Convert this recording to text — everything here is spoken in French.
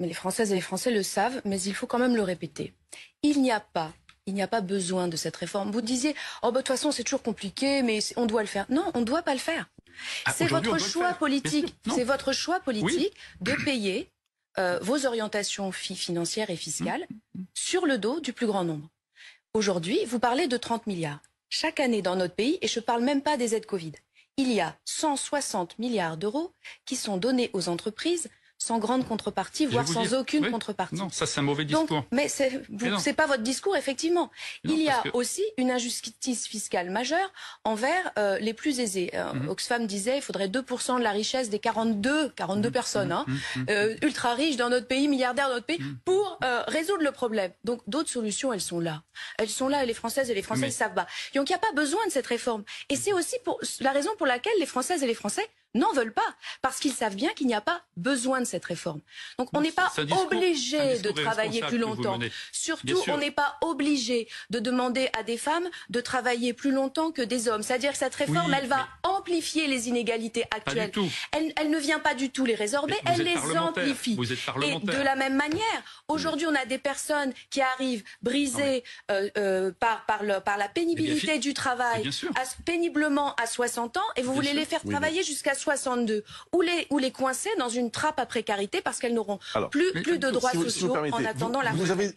mais les Françaises et les Français le savent, mais il faut quand même le répéter. Il n'y a pas il n'y a pas besoin de cette réforme. Vous disiez, oh, bah, de toute façon, c'est toujours compliqué, mais on doit le faire. Non, on ne doit pas le faire. Ah, c'est votre, choix politique. C'est votre choix politique de payer euh, vos orientations financières et fiscales mm. Mm. sur le dos du plus grand nombre. Aujourd'hui, vous parlez de 30 milliards. Chaque année dans notre pays, et je ne parle même pas des aides Covid, il y a 160 milliards d'euros qui sont donnés aux entreprises sans grande contrepartie, voire sans aucune contrepartie. Non, ça c'est un mauvais discours. mais c'est n'est pas votre discours, effectivement. Il y a aussi une injustice fiscale majeure envers euh, les plus aisés. Euh, mhm. Oxfam disait il faudrait 2% de la richesse des 42, 42 mhm. personnes, hein, mhm. Euh, ultra riches dans notre pays, milliardaires dans notre pays, pour résoudre le problème. Donc d'autres solutions, elles sont là. Elles sont là et les Françaises et les Français mais... savent pas. Donc il n'y a pas besoin de cette réforme. Et c'est aussi pour, la raison pour laquelle les Françaises et les Français n'en veulent pas parce qu'ils savent bien qu'il n'y a pas besoin de cette réforme. Donc on n'est pas obligé de travailler plus longtemps. Surtout, on n'est pas obligé de demander à des femmes de travailler plus longtemps que des hommes. C'est-à-dire que cette réforme, elle va amplifier les inégalités actuelles. Elle, ne vient pas du tout les résorber, elle les amplifie. Et de la même manière, aujourd'hui, on a des personnes qui arrivent brisées euh, euh, par, par, par, la pénibilité du travail, péniblement à 60 ans, et vous voulez les faire travailler jusqu'à 62, ou les, ou les coincer dans une trappe à précarité parce qu'elles n'auront plus, plus de droits sociaux en attendant la vous